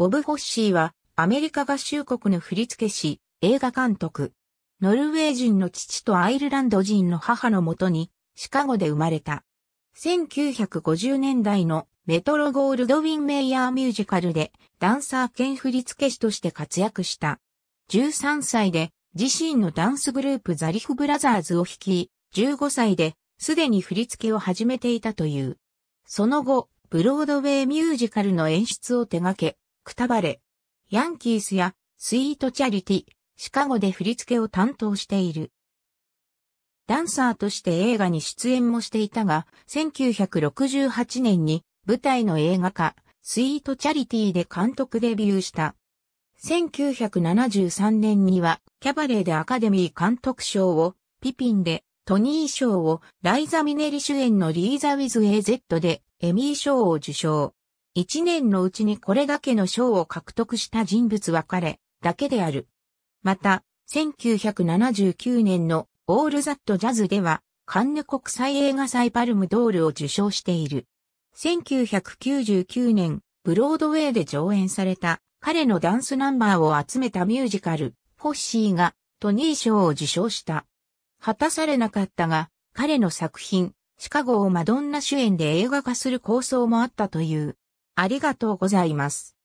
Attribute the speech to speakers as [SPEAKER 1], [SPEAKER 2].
[SPEAKER 1] ボブ・フォッシーは、アメリカ合衆国の振付師、映画監督。
[SPEAKER 2] ノルウェー人の父とアイルランド人の母のもとに、シカゴで生まれた。1950年代のメトロゴールドウィン・メイヤーミュージカルでダンサー兼振付師として活躍した。13歳で自身のダンスグループザリフブラザーズを率い、15歳ですでに振り付けを始めていたという。その後、ブロードウェイミュージカルの演出を手掛け、くたばれ、ヤンキースやスイートチャリティ、シカゴで振り付けを担当している。ダンサーとして映画に出演もしていたが、1968年に舞台の映画化、スイートチャリティで監督デビューした。1973年にはキャバレーでアカデミー監督賞を、ピピンでトニー賞を、ライザ・ミネリ主演のリーザ・ウィズ・エ z でエミー賞を受賞。一年のうちにこれだけの賞を獲得した人物は彼だけである。また、1979年のオールザットジャズでは、カンヌ国際映画祭パルムドールを受賞している。1999年、ブロードウェイで上演された彼のダンスナンバーを集めたミュージカル、フォッシーがトニー賞を受賞した。果たされなかったが、彼の作品、シカゴを
[SPEAKER 1] マドンナ主演で映画化する構想もあったという。ありがとうございます。